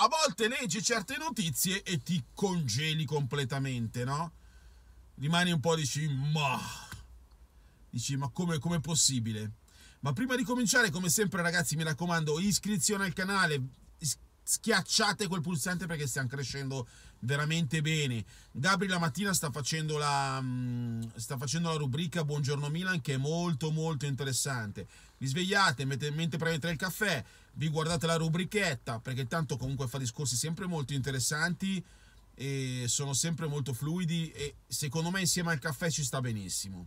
a volte leggi certe notizie e ti congeli completamente, no? Rimani un po' dici, ma... Dici, ma come, come è possibile? Ma prima di cominciare, come sempre ragazzi, mi raccomando, iscrizione al canale, schiacciate quel pulsante perché stiamo crescendo veramente bene. Gabri la mattina sta facendo la, mm, sta facendo la rubrica Buongiorno Milan che è molto molto interessante. Vi svegliate, mettete in mente prendete il caffè, vi guardate la rubrichetta perché tanto comunque fa discorsi sempre molto interessanti e sono sempre molto fluidi e secondo me insieme al caffè ci sta benissimo.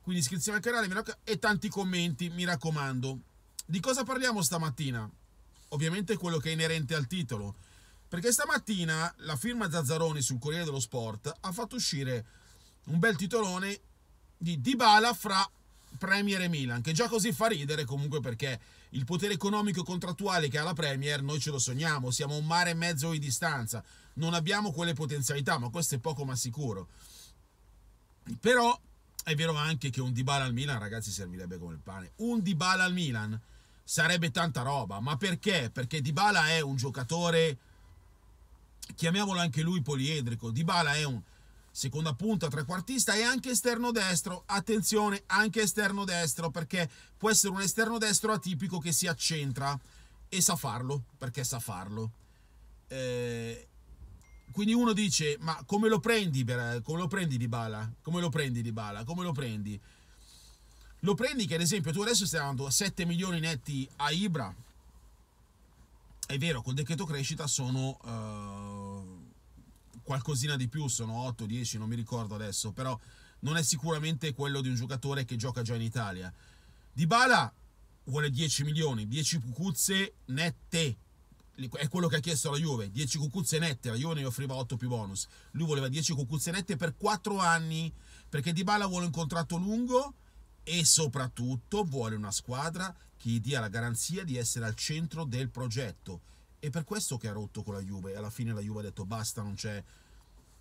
Quindi iscrizione al canale e tanti commenti, mi raccomando. Di cosa parliamo stamattina? ovviamente quello che è inerente al titolo. Perché stamattina la firma Zazzaroni sul Corriere dello Sport ha fatto uscire un bel titolone di Dybala fra Premier e Milan, che già così fa ridere comunque perché il potere economico contrattuale che ha la Premier noi ce lo sogniamo, siamo un mare e mezzo di distanza, non abbiamo quelle potenzialità, ma questo è poco ma sicuro. Però è vero anche che un Dybala al Milan, ragazzi, servirebbe come il pane. Un Dybala al Milan sarebbe tanta roba. Ma perché? Perché Dybala è un giocatore, chiamiamolo anche lui poliedrico, Dybala è un seconda punta, trequartista e anche esterno destro. Attenzione, anche esterno destro, perché può essere un esterno destro atipico che si accentra e sa farlo, perché sa farlo. Eh, quindi uno dice, ma come lo prendi, come lo prendi di Bala? Come lo prendi di Bala? Come lo prendi? Lo prendi che ad esempio tu adesso stai dando 7 milioni netti a Ibra, è vero, col decreto crescita sono uh, qualcosina di più, sono 8, 10, non mi ricordo adesso, però non è sicuramente quello di un giocatore che gioca già in Italia. Dybala vuole 10 milioni, 10 cucuzze nette, è quello che ha chiesto la Juve, 10 cucuzze nette, la Juve ne offriva 8 più bonus, lui voleva 10 cucuzze nette per 4 anni, perché Dybala vuole un contratto lungo, e soprattutto vuole una squadra che gli dia la garanzia di essere al centro del progetto. E per questo che ha rotto con la Juve. Alla fine la Juve ha detto basta, non c'è,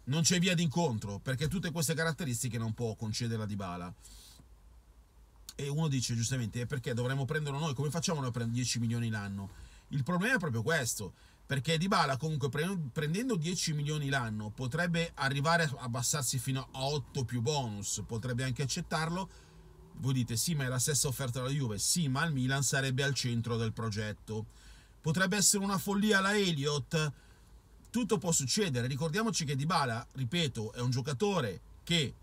non c'è via d'incontro, perché tutte queste caratteristiche non può concedere di Dybala. E uno dice giustamente, e perché dovremmo prenderlo noi? Come facciamo noi a prendere 10 milioni l'anno? Il problema è proprio questo, perché Dybala Bala comunque prendendo 10 milioni l'anno potrebbe arrivare a abbassarsi fino a 8 più bonus, potrebbe anche accettarlo, voi dite sì, ma è la stessa offerta della Juve, sì, ma il Milan sarebbe al centro del progetto. Potrebbe essere una follia la Elliott, tutto può succedere. Ricordiamoci che Dybala, ripeto, è un giocatore che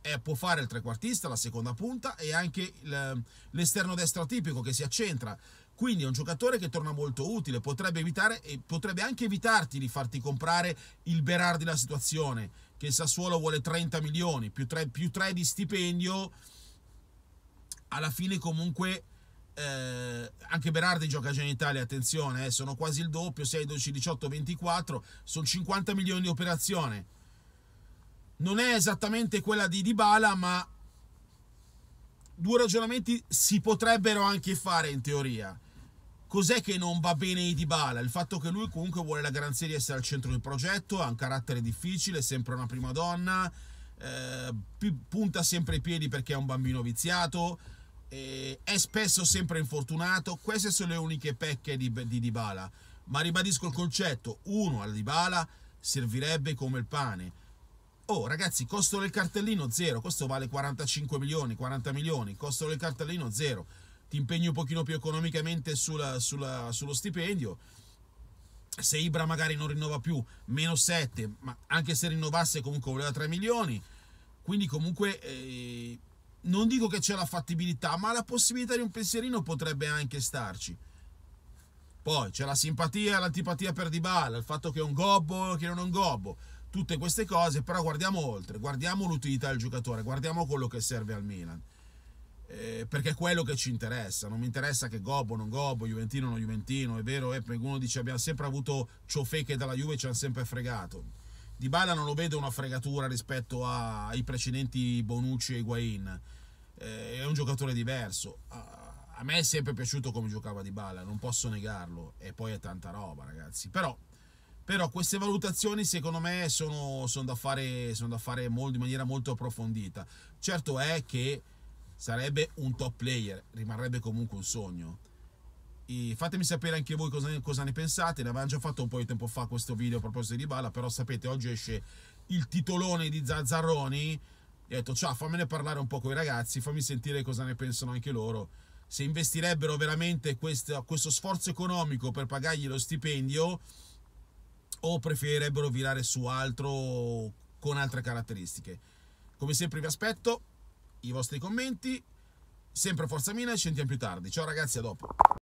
è, può fare il trequartista, la seconda punta e anche l'esterno destro tipico che si accentra. Quindi è un giocatore che torna molto utile, potrebbe, evitare, potrebbe anche evitarti di farti comprare il Berardi la situazione, che il Sassuolo vuole 30 milioni, più 3 di stipendio alla fine comunque eh, anche Berardi gioca già in Italia, attenzione, eh, sono quasi il doppio, 6, 12, 18, 24, sono 50 milioni di operazione. Non è esattamente quella di Dybala, ma due ragionamenti si potrebbero anche fare in teoria. Cos'è che non va bene di Dybala? Il fatto che lui comunque vuole la garanzia di essere al centro del progetto, ha un carattere difficile, è sempre una prima donna, eh, punta sempre i piedi perché è un bambino viziato, eh, è spesso sempre infortunato. Queste sono le uniche pecche di, di Dybala. Ma ribadisco il concetto: uno a Dybala servirebbe come il pane. Oh ragazzi, costo del cartellino zero, questo vale 45 milioni, 40 milioni, costo del cartellino zero, ti impegni un pochino più economicamente sulla, sulla, sullo stipendio, se Ibra magari non rinnova più, meno 7, ma anche se rinnovasse comunque voleva 3 milioni, quindi comunque eh, non dico che c'è la fattibilità, ma la possibilità di un pensierino potrebbe anche starci. Poi c'è la simpatia e l'antipatia per Dybala, il fatto che è un gobbo o che non è un gobbo, tutte queste cose, però guardiamo oltre, guardiamo l'utilità del giocatore, guardiamo quello che serve al Milan. Eh, perché è quello che ci interessa, non mi interessa che gobbo, o non gobbo, Juventino, o non Juventino, è vero, eh, uno dice abbiamo sempre avuto ciofè che dalla Juve ci hanno sempre fregato. Di non lo vedo una fregatura rispetto ai precedenti Bonucci e Higuain eh, è un giocatore diverso. A, me è sempre piaciuto come giocava Di Balla, non posso negarlo, e poi è tanta roba, ragazzi. Però, però queste valutazioni, secondo me, sono, sono da fare, sono da fare molto, in maniera molto approfondita. Certo è che sarebbe un top player, rimarrebbe comunque un sogno. E fatemi sapere anche voi cosa ne, cosa ne, pensate. Ne avevamo già fatto un po' di tempo fa questo video a proposito di Bala, però sapete, oggi esce il titolone di Zazzarroni gli ho detto ciao fammene parlare un po' con i ragazzi fammi sentire cosa ne pensano anche loro se investirebbero veramente questo, questo sforzo economico per pagargli lo stipendio o preferirebbero virare su altro con altre caratteristiche come sempre vi aspetto i vostri commenti sempre forza mina e ci sentiamo più tardi ciao ragazzi a dopo